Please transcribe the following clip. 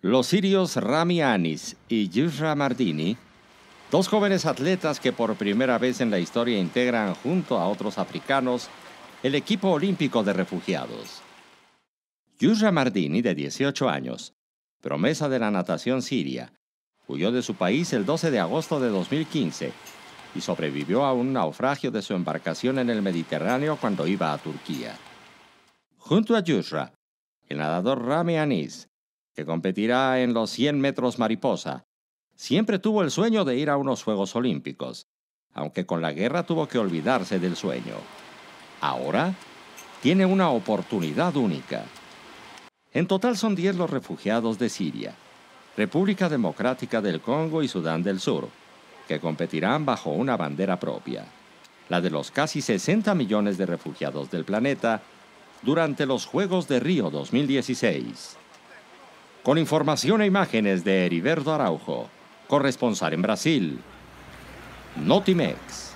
Los sirios Rami Anis y Yusra Mardini, dos jóvenes atletas que por primera vez en la historia integran junto a otros africanos el equipo olímpico de refugiados. Yusra Mardini, de 18 años, promesa de la natación siria, huyó de su país el 12 de agosto de 2015 y sobrevivió a un naufragio de su embarcación en el Mediterráneo cuando iba a Turquía. Junto a Yusra, el nadador Rami Anis que competirá en los 100 metros mariposa. Siempre tuvo el sueño de ir a unos Juegos Olímpicos, aunque con la guerra tuvo que olvidarse del sueño. Ahora tiene una oportunidad única. En total son 10 los refugiados de Siria, República Democrática del Congo y Sudán del Sur, que competirán bajo una bandera propia, la de los casi 60 millones de refugiados del planeta, durante los Juegos de Río 2016 con información e imágenes de Heriberto Araujo, corresponsal en Brasil, Notimex.